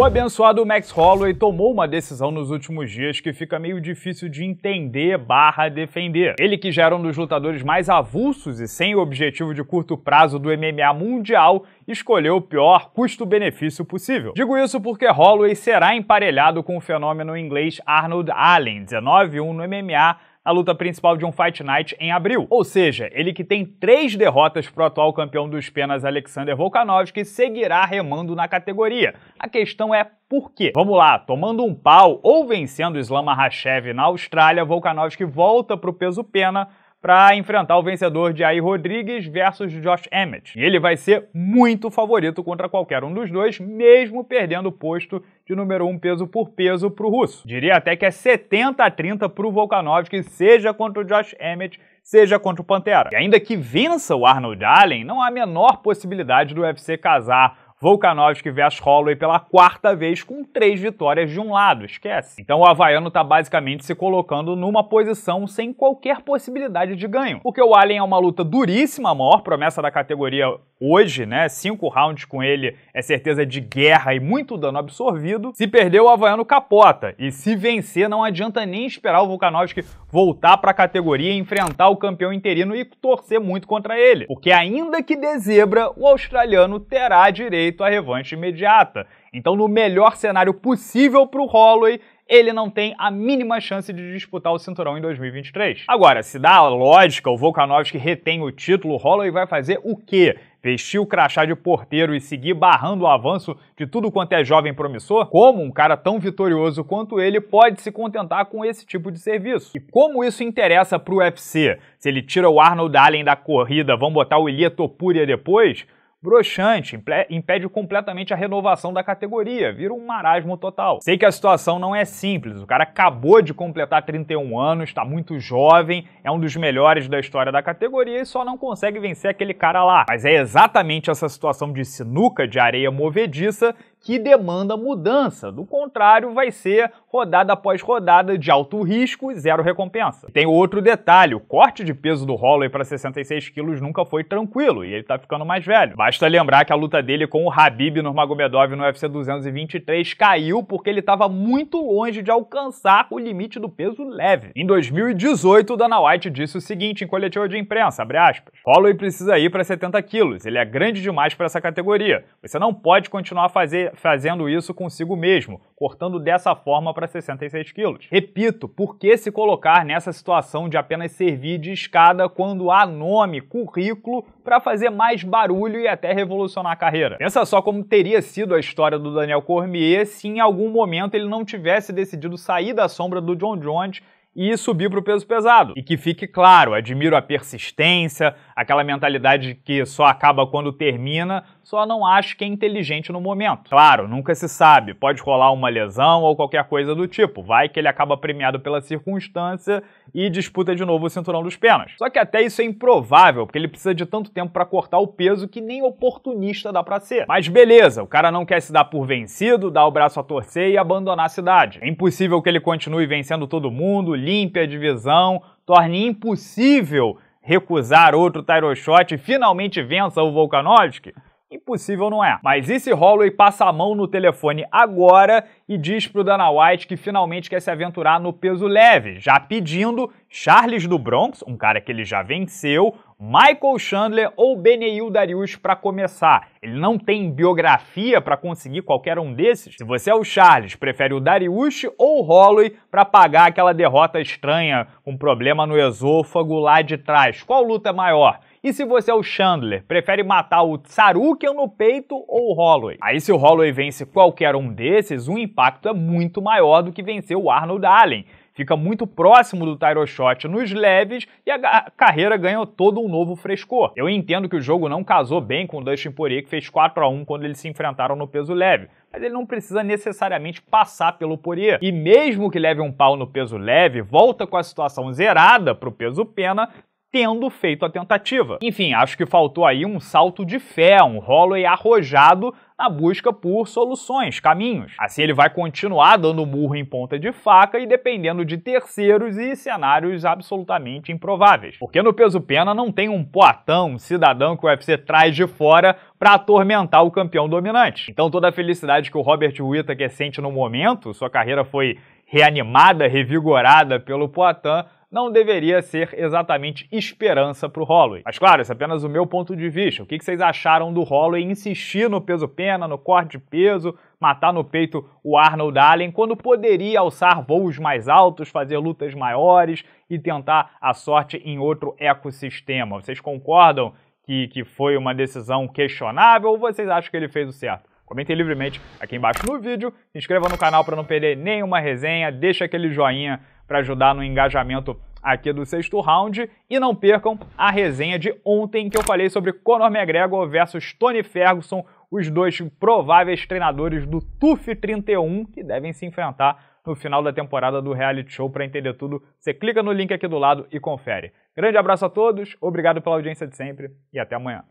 O abençoado Max Holloway tomou uma decisão nos últimos dias que fica meio difícil de entender barra defender. Ele que já era um dos lutadores mais avulsos e sem o objetivo de curto prazo do MMA mundial, escolheu o pior custo-benefício possível. Digo isso porque Holloway será emparelhado com o fenômeno inglês Arnold Allen, 19-1 no MMA, na luta principal de um Fight Night em abril. Ou seja, ele que tem três derrotas para o atual campeão dos penas Alexander Volkanovski seguirá remando na categoria. A questão é por quê? Vamos lá, tomando um pau ou vencendo Islam Makhachev na Austrália, Volkanovski volta para o peso pena para enfrentar o vencedor de Ai Rodrigues versus Josh Emmett. E ele vai ser muito favorito contra qualquer um dos dois, mesmo perdendo o posto de número 1 um peso por peso para o russo. Diria até que é 70 a 30 para o Volkanovski, seja contra o Josh Emmett, seja contra o Pantera. E ainda que vença o Arnold Allen, não há a menor possibilidade do UFC casar Volkanovski vs Holloway pela quarta vez com três vitórias de um lado, esquece. Então o havaiano está basicamente se colocando numa posição sem qualquer possibilidade de ganho, porque o Allen é uma luta duríssima, a maior promessa da categoria hoje, né? Cinco rounds com ele é certeza de guerra e muito dano absorvido. Se perder, o Havaiano capota. E se vencer, não adianta nem esperar o Volkanovski voltar para a categoria, enfrentar o campeão interino e torcer muito contra ele. Porque ainda que dê zebra, o australiano terá direito à revanche imediata. Então, no melhor cenário possível para o Holloway, ele não tem a mínima chance de disputar o cinturão em 2023. Agora, se dá a lógica, o Volkanovski retém o título, o Holloway vai fazer o quê? vestir o crachá de porteiro e seguir barrando o avanço de tudo quanto é jovem promissor, como um cara tão vitorioso quanto ele pode se contentar com esse tipo de serviço? E como isso interessa para o UFC? Se ele tira o Arnold Allen da corrida, vão botar o Ilia Topuria depois? broxante, impede completamente a renovação da categoria, vira um marasmo total. Sei que a situação não é simples, o cara acabou de completar 31 anos, está muito jovem, é um dos melhores da história da categoria e só não consegue vencer aquele cara lá. Mas é exatamente essa situação de sinuca de areia movediça que demanda mudança. Do contrário, vai ser rodada após rodada de alto risco e zero recompensa. E tem outro detalhe, o corte de peso do Holloway para 66 quilos nunca foi tranquilo e ele tá ficando mais velho. Basta lembrar que a luta dele com o Habib Nurmagomedov no UFC 223 caiu porque ele estava muito longe de alcançar o limite do peso leve. Em 2018, Dana White disse o seguinte em coletiva de imprensa, abre aspas, Holloway precisa ir para 70 quilos, ele é grande demais para essa categoria. Você não pode continuar a fazer fazendo isso consigo mesmo, cortando dessa forma para 66 quilos. Repito, por que se colocar nessa situação de apenas servir de escada quando há nome, currículo para fazer mais barulho e até revolucionar a carreira? Pensa só como teria sido a história do Daniel Cormier se em algum momento ele não tivesse decidido sair da sombra do John Jones e subir para o peso pesado. E que fique claro, admiro a persistência, aquela mentalidade que só acaba quando termina, só não acho que é inteligente no momento. Claro, nunca se sabe, pode rolar uma lesão ou qualquer coisa do tipo, vai que ele acaba premiado pela circunstância e disputa de novo o cinturão dos penas. Só que até isso é improvável, porque ele precisa de tanto tempo para cortar o peso que nem oportunista dá para ser. Mas beleza, o cara não quer se dar por vencido, dar o braço a torcer e abandonar a cidade. É impossível que ele continue vencendo todo mundo, limpe a divisão, torne impossível recusar outro Tyroshot e finalmente vença o Volkanovski? Impossível não é. Mas e se Holloway passa a mão no telefone agora e diz pro Dana White que finalmente quer se aventurar no peso leve, já pedindo Charles do Bronx, um cara que ele já venceu, Michael Chandler ou Beneil Darius para começar. Ele não tem biografia para conseguir qualquer um desses. Se você é o Charles, prefere o Darius ou o Holloway para pagar aquela derrota estranha com um problema no esôfago lá de trás. Qual luta é maior? E se você é o Chandler, prefere matar o Sarukian no peito ou o Holloway? Aí se o Holloway vence qualquer um desses, o impacto é muito maior do que vencer o Arnold Allen, fica muito próximo do Tyro Shot nos leves e a carreira ganha todo um novo frescor. Eu entendo que o jogo não casou bem com o Dustin Poirier, que fez 4 a 1 quando eles se enfrentaram no peso leve, mas ele não precisa necessariamente passar pelo Poirier. E mesmo que leve um pau no peso leve, volta com a situação zerada para o peso pena, tendo feito a tentativa. Enfim, acho que faltou aí um salto de fé, um Holloway arrojado na busca por soluções, caminhos. Assim ele vai continuar dando murro em ponta de faca e dependendo de terceiros e cenários absolutamente improváveis. Porque no peso pena não tem um poatão, um cidadão que o UFC traz de fora para atormentar o campeão dominante. Então toda a felicidade que o Robert Whittaker é sente no momento, sua carreira foi reanimada, revigorada pelo Poitin, não deveria ser exatamente esperança para o Holloway. Mas claro, esse é apenas o meu ponto de vista. O que vocês acharam do Holloway insistir no peso-pena, no corte de peso, matar no peito o Arnold Allen, quando poderia alçar voos mais altos, fazer lutas maiores e tentar a sorte em outro ecossistema? Vocês concordam que, que foi uma decisão questionável ou vocês acham que ele fez o certo? Comentem livremente aqui embaixo no vídeo, se inscreva no canal para não perder nenhuma resenha, deixa aquele joinha para ajudar no engajamento aqui do sexto round. E não percam a resenha de ontem que eu falei sobre Conor McGregor versus Tony Ferguson, os dois prováveis treinadores do TUF 31 que devem se enfrentar no final da temporada do reality show. Para entender tudo, você clica no link aqui do lado e confere. Grande abraço a todos, obrigado pela audiência de sempre e até amanhã.